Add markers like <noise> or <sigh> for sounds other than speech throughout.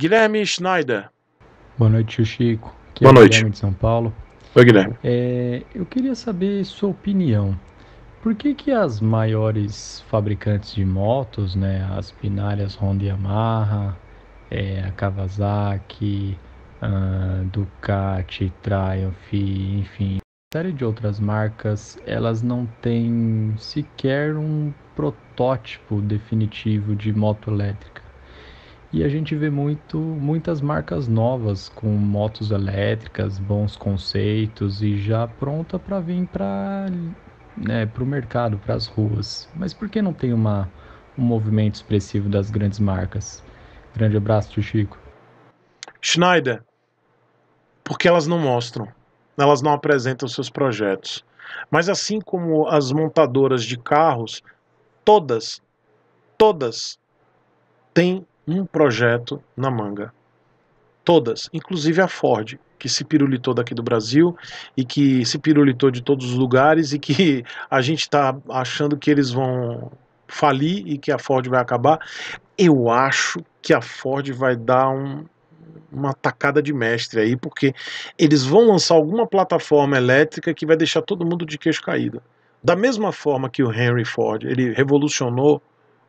Guilherme Schneider. Boa noite, tio Chico. Aqui Boa é noite. Guilherme de São Paulo. Oi, Guilherme. É, eu queria saber sua opinião. Por que, que as maiores fabricantes de motos, né, as binárias Honda e Yamaha, é, a Kawasaki, a Ducati, Triumph, enfim, série de outras marcas, elas não têm sequer um protótipo definitivo de moto elétrica e a gente vê muito, muitas marcas novas com motos elétricas, bons conceitos e já pronta para vir para né, o mercado, para as ruas. Mas por que não tem uma, um movimento expressivo das grandes marcas? Grande abraço, tio Chico. Schneider, porque elas não mostram, elas não apresentam seus projetos. Mas assim como as montadoras de carros, todas, todas têm um projeto na manga. Todas, inclusive a Ford, que se pirulitou daqui do Brasil e que se pirulitou de todos os lugares e que <laughs> a gente está achando que eles vão falir e que a Ford vai acabar. Eu acho que a Ford vai dar um, uma tacada de mestre aí, porque eles vão lançar alguma plataforma elétrica que vai deixar todo mundo de queixo caído. Da mesma forma que o Henry Ford, ele revolucionou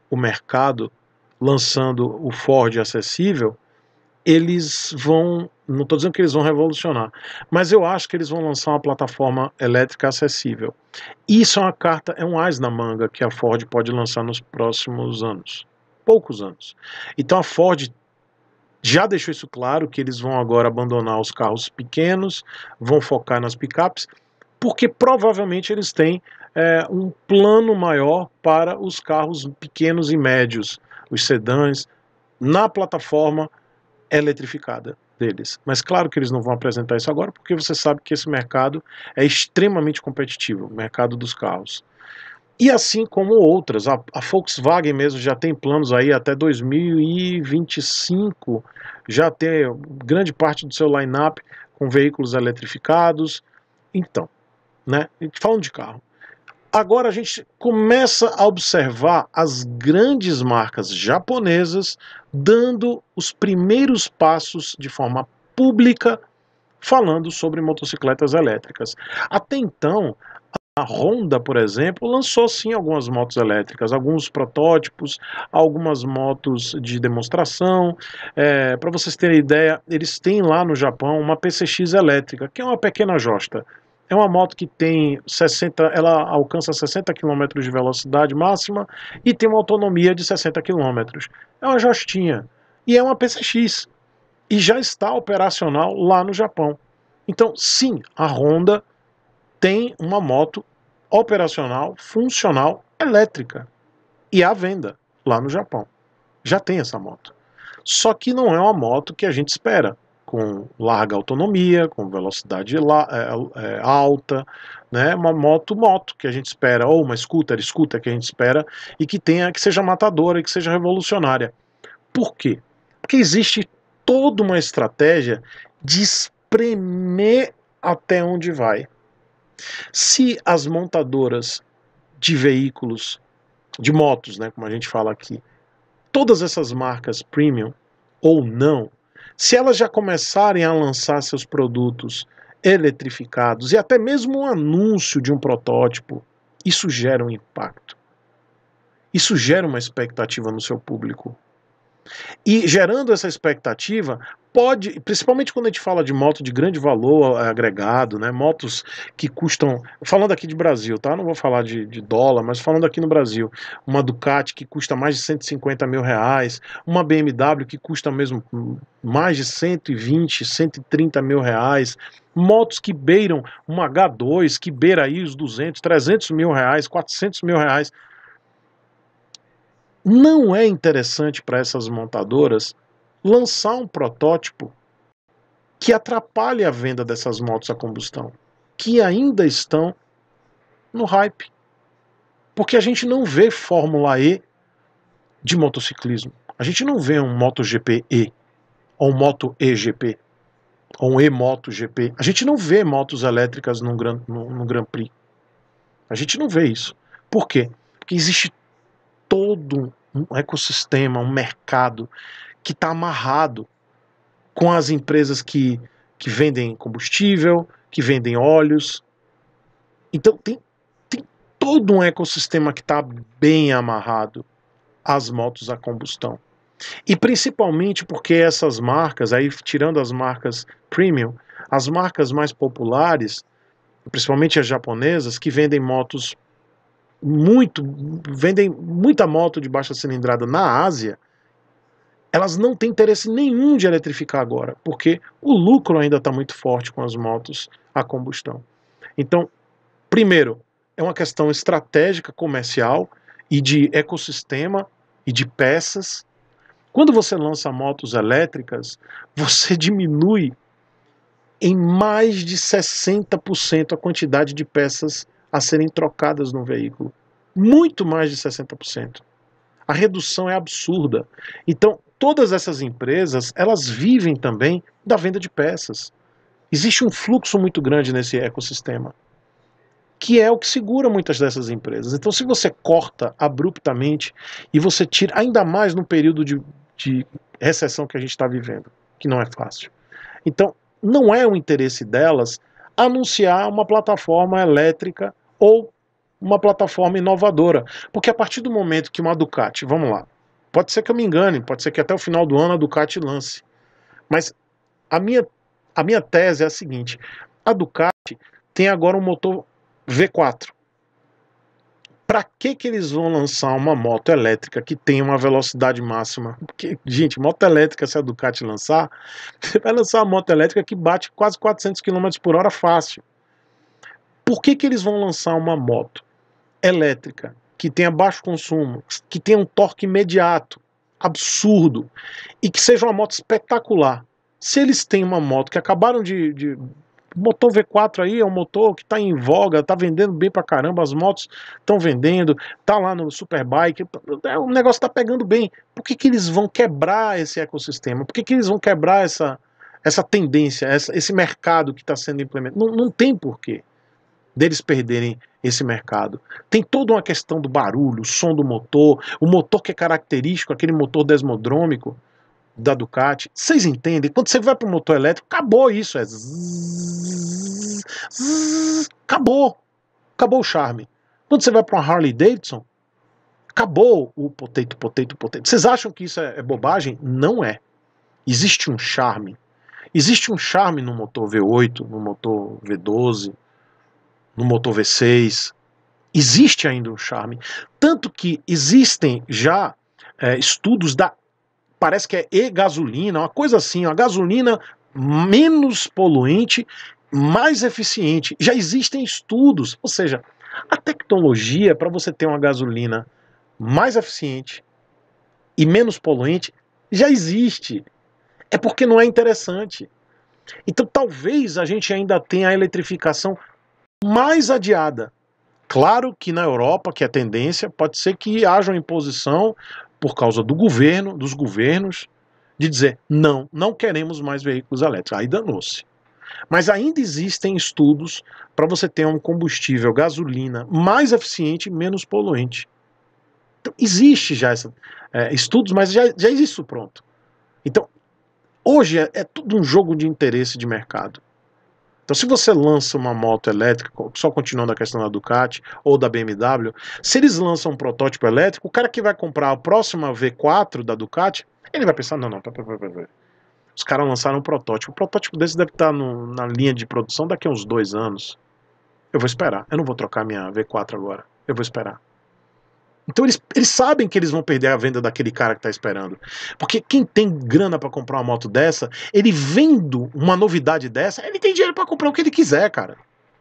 o mercado lançando o Ford acessível, eles vão, não estou dizendo que eles vão revolucionar, mas eu acho que eles vão lançar uma plataforma elétrica acessível. Isso é uma carta, é um as na manga que a Ford pode lançar nos próximos anos, poucos anos. Então a Ford já deixou isso claro que eles vão agora abandonar os carros pequenos, vão focar nas picapes, porque provavelmente eles têm é, um plano maior para os carros pequenos e médios os sedãs, na plataforma eletrificada deles. Mas claro que eles não vão apresentar isso agora, porque você sabe que esse mercado é extremamente competitivo, o mercado dos carros. E assim como outras, a, a Volkswagen mesmo já tem planos aí até 2025 já tem grande parte do seu line-up com veículos eletrificados. Então, né? Falando de carro, Agora a gente começa a observar as grandes marcas japonesas dando os primeiros passos de forma pública falando sobre motocicletas elétricas. Até então, a Honda, por exemplo, lançou sim algumas motos elétricas, alguns protótipos, algumas motos de demonstração. É, Para vocês terem ideia, eles têm lá no Japão uma PCX elétrica, que é uma pequena josta. É uma moto que tem 60, ela alcança 60 km de velocidade máxima e tem uma autonomia de 60 km. É uma Jostinha e é uma PCX e já está operacional lá no Japão. Então, sim, a Honda tem uma moto operacional, funcional, elétrica e à venda lá no Japão. Já tem essa moto. Só que não é uma moto que a gente espera com larga autonomia, com velocidade é, é, alta, né? Uma moto, moto que a gente espera, ou uma scooter, scooter que a gente espera e que tenha que seja matadora, que seja revolucionária. Por quê? Porque existe toda uma estratégia de espremer até onde vai. Se as montadoras de veículos, de motos, né, como a gente fala aqui, todas essas marcas premium ou não, se elas já começarem a lançar seus produtos eletrificados e até mesmo o um anúncio de um protótipo, isso gera um impacto. Isso gera uma expectativa no seu público. E gerando essa expectativa, pode, principalmente quando a gente fala de moto de grande valor agregado, né, motos que custam, falando aqui de Brasil, tá, não vou falar de, de dólar, mas falando aqui no Brasil, uma Ducati que custa mais de 150 mil reais, uma BMW que custa mesmo mais de 120, 130 mil reais, motos que beiram uma H2, que beira aí os 200, 300 mil reais, 400 mil reais, não é interessante para essas montadoras lançar um protótipo que atrapalhe a venda dessas motos a combustão, que ainda estão no hype. Porque a gente não vê Fórmula E de motociclismo. A gente não vê um MotoGP E, ou um Moto EGP, ou um E-Moto GP. A gente não vê motos elétricas no Gran, no, no Grand Prix. A gente não vê isso. Por quê? Porque existe todo um ecossistema, um mercado que está amarrado com as empresas que, que vendem combustível, que vendem óleos. Então tem, tem todo um ecossistema que está bem amarrado às motos a combustão. E principalmente porque essas marcas, aí tirando as marcas premium, as marcas mais populares, principalmente as japonesas, que vendem motos muito, vendem muita moto de baixa cilindrada na Ásia, elas não têm interesse nenhum de eletrificar agora, porque o lucro ainda está muito forte com as motos a combustão. Então, primeiro, é uma questão estratégica comercial e de ecossistema e de peças. Quando você lança motos elétricas, você diminui em mais de 60% a quantidade de peças a serem trocadas no veículo. Muito mais de 60%. A redução é absurda. Então, todas essas empresas, elas vivem também da venda de peças. Existe um fluxo muito grande nesse ecossistema, que é o que segura muitas dessas empresas. Então, se você corta abruptamente e você tira, ainda mais num período de, de recessão que a gente está vivendo, que não é fácil. Então, não é o interesse delas anunciar uma plataforma elétrica ou uma plataforma inovadora. Porque a partir do momento que uma Ducati, vamos lá, Pode ser que eu me engane, pode ser que até o final do ano a Ducati lance. Mas a minha, a minha tese é a seguinte: a Ducati tem agora um motor V4. Para que, que eles vão lançar uma moto elétrica que tem uma velocidade máxima? Porque, gente, moto elétrica, se a Ducati lançar, <laughs> você vai lançar uma moto elétrica que bate quase 400 km por hora fácil. Por que, que eles vão lançar uma moto elétrica que tenha baixo consumo, que tenha um torque imediato, absurdo, e que seja uma moto espetacular. Se eles têm uma moto que acabaram de. de motor V4 aí é um motor que está em voga, está vendendo bem pra caramba, as motos estão vendendo, tá lá no Superbike, o é negócio está pegando bem. Por que, que eles vão quebrar esse ecossistema? Por que, que eles vão quebrar essa, essa tendência, essa, esse mercado que está sendo implementado? Não, não tem porquê deles perderem esse mercado. Tem toda uma questão do barulho, o som do motor, o motor que é característico, aquele motor desmodrômico da Ducati. Vocês entendem? Quando você vai para o motor elétrico, acabou isso. É zzz, zzz, acabou. Acabou o charme. Quando você vai para uma Harley Davidson, acabou o potato, potato, potato. Vocês acham que isso é, é bobagem? Não é. Existe um charme. Existe um charme no motor V8, no motor V12, no motor V6. Existe ainda um charme. Tanto que existem já é, estudos da. Parece que é e-gasolina, uma coisa assim, a gasolina menos poluente, mais eficiente. Já existem estudos, ou seja, a tecnologia para você ter uma gasolina mais eficiente e menos poluente já existe. É porque não é interessante. Então talvez a gente ainda tenha a eletrificação mais adiada. Claro que na Europa, que é a tendência, pode ser que haja uma imposição por causa do governo, dos governos, de dizer não, não queremos mais veículos elétricos. Aí danou-se. Mas ainda existem estudos para você ter um combustível gasolina mais eficiente e menos poluente. Então, existe já essa, é, estudos, mas já, já existe isso pronto. Então, hoje é, é tudo um jogo de interesse de mercado. Então, se você lança uma moto elétrica, só continuando a questão da Ducati ou da BMW, se eles lançam um protótipo elétrico, o cara que vai comprar a próxima V4 da Ducati, ele vai pensar: não, não, pera, pera, pera, os caras lançaram um protótipo. O protótipo desse deve estar tá no, na linha de produção daqui a uns dois anos. Eu vou esperar. Eu não vou trocar minha V4 agora. Eu vou esperar. Então eles, eles sabem que eles vão perder a venda daquele cara que está esperando. Porque quem tem grana para comprar uma moto dessa, ele vendo uma novidade dessa, ele tem dinheiro para comprar o que ele quiser, cara.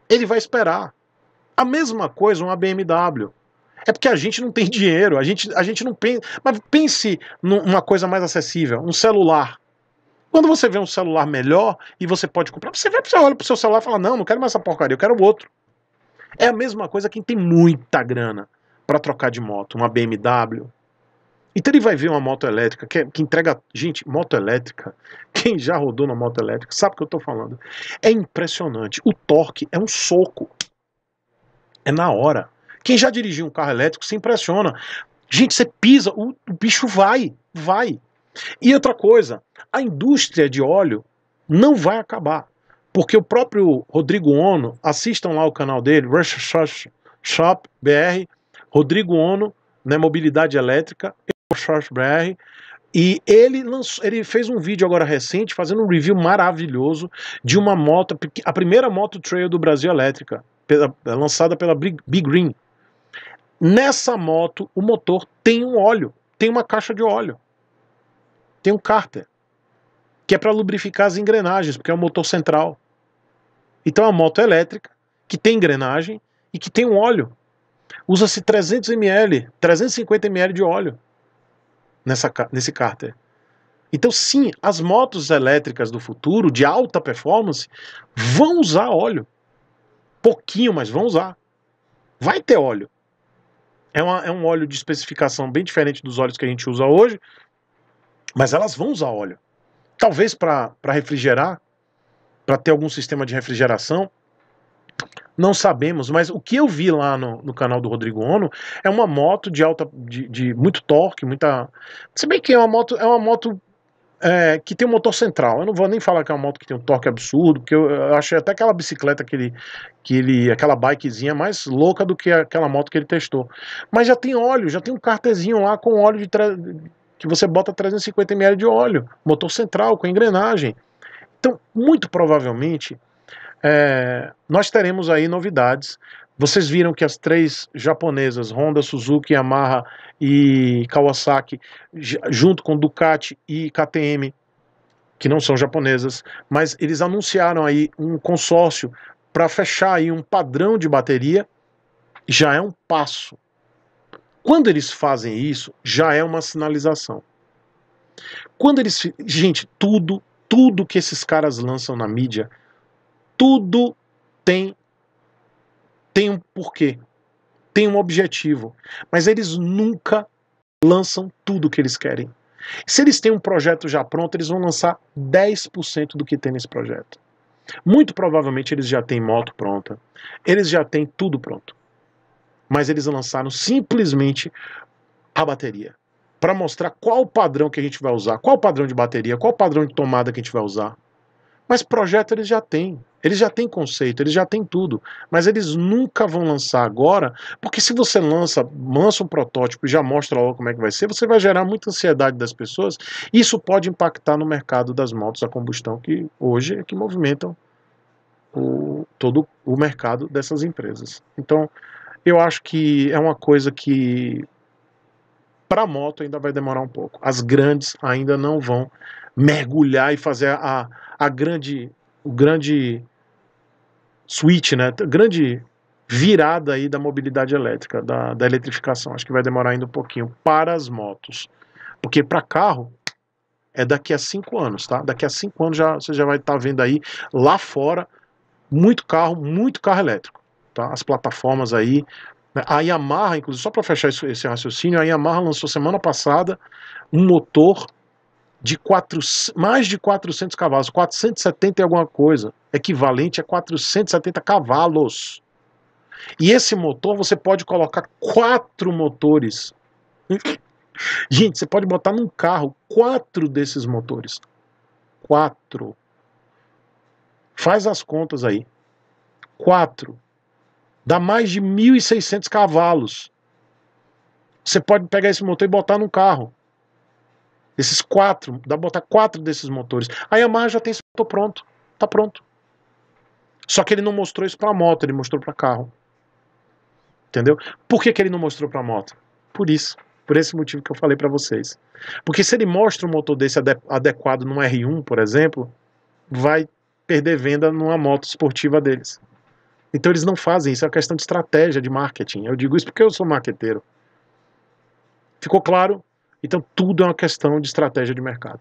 Ele vai esperar. A mesma coisa uma BMW. É porque a gente não tem dinheiro, a gente, a gente não pensa. Mas pense numa coisa mais acessível, um celular. Quando você vê um celular melhor e você pode comprar, você, vai, você olha pro seu celular e fala: não, não quero mais essa porcaria, eu quero outro. É a mesma coisa quem tem muita grana para trocar de moto, uma BMW. Então ele vai ver uma moto elétrica que, é, que entrega. Gente, moto elétrica. <laughs> Quem já rodou na moto elétrica sabe o que eu estou falando. É impressionante. O torque é um soco. É na hora. Quem já dirigiu um carro elétrico se impressiona. Gente, você pisa, o, o bicho vai, vai. E outra coisa, a indústria de óleo não vai acabar. Porque o próprio Rodrigo Ono, assistam lá o canal dele, Rush Shop BR, Rodrigo Ono, né, Mobilidade Elétrica, BR, e ele, lançou, ele fez um vídeo agora recente fazendo um review maravilhoso de uma moto, a primeira moto trail do Brasil elétrica, pela, lançada pela Big Green. Nessa moto, o motor tem um óleo, tem uma caixa de óleo, tem um cárter, que é para lubrificar as engrenagens, porque é um motor central. Então é uma moto elétrica, que tem engrenagem e que tem um óleo Usa-se 300 ml, 350 ml de óleo nessa, nesse cárter. Então, sim, as motos elétricas do futuro, de alta performance, vão usar óleo. Pouquinho, mas vão usar. Vai ter óleo. É, uma, é um óleo de especificação bem diferente dos óleos que a gente usa hoje, mas elas vão usar óleo. Talvez para refrigerar, para ter algum sistema de refrigeração, não sabemos, mas o que eu vi lá no, no canal do Rodrigo Ono é uma moto de alta. de, de muito torque, muita. Se bem que é uma moto, é uma moto é, que tem um motor central. Eu não vou nem falar que é uma moto que tem um torque absurdo, porque eu, eu achei até aquela bicicleta que ele, que ele, aquela bikezinha mais louca do que aquela moto que ele testou. Mas já tem óleo, já tem um cartezinho lá com óleo de que você bota 350 ml de óleo, motor central com engrenagem. Então, muito provavelmente é, nós teremos aí novidades. Vocês viram que as três japonesas, Honda, Suzuki, Yamaha e Kawasaki, junto com Ducati e KTM, que não são japonesas, mas eles anunciaram aí um consórcio para fechar aí um padrão de bateria, já é um passo. Quando eles fazem isso, já é uma sinalização. Quando eles, gente, tudo, tudo que esses caras lançam na mídia tudo tem tem um porquê, tem um objetivo, mas eles nunca lançam tudo que eles querem. Se eles têm um projeto já pronto, eles vão lançar 10% do que tem nesse projeto. Muito provavelmente eles já têm moto pronta, eles já têm tudo pronto. Mas eles lançaram simplesmente a bateria para mostrar qual o padrão que a gente vai usar, qual o padrão de bateria, qual o padrão de tomada que a gente vai usar. Mas projeto eles já têm. Eles já têm conceito, eles já têm tudo, mas eles nunca vão lançar agora, porque se você lança, lança um protótipo e já mostra logo como é que vai ser, você vai gerar muita ansiedade das pessoas. E isso pode impactar no mercado das motos a combustão que hoje é que movimentam o, todo o mercado dessas empresas. Então, eu acho que é uma coisa que para moto ainda vai demorar um pouco. As grandes ainda não vão mergulhar e fazer a, a grande o grande switch, né? Grande virada aí da mobilidade elétrica, da, da eletrificação. Acho que vai demorar ainda um pouquinho para as motos. Porque para carro é daqui a cinco anos, tá? Daqui a cinco anos já, você já vai estar tá vendo aí lá fora muito carro, muito carro elétrico. Tá? As plataformas aí. Né? A Yamaha, inclusive, só para fechar esse raciocínio, a Yamaha lançou semana passada um motor de quatro, mais de 400 cavalos, 470 e alguma coisa, equivalente a 470 cavalos. E esse motor você pode colocar quatro motores. <laughs> Gente, você pode botar num carro quatro desses motores. Quatro. Faz as contas aí. Quatro. Dá mais de 1.600 cavalos. Você pode pegar esse motor e botar num carro. Esses quatro, dá pra botar quatro desses motores. A Yamaha já tem esse motor pronto. Tá pronto. Só que ele não mostrou isso pra moto, ele mostrou pra carro. Entendeu? Por que, que ele não mostrou pra moto? Por isso. Por esse motivo que eu falei para vocês. Porque se ele mostra um motor desse adequado num R1, por exemplo, vai perder venda numa moto esportiva deles. Então eles não fazem isso, é uma questão de estratégia de marketing. Eu digo isso porque eu sou marqueteiro. Ficou claro? Então, tudo é uma questão de estratégia de mercado.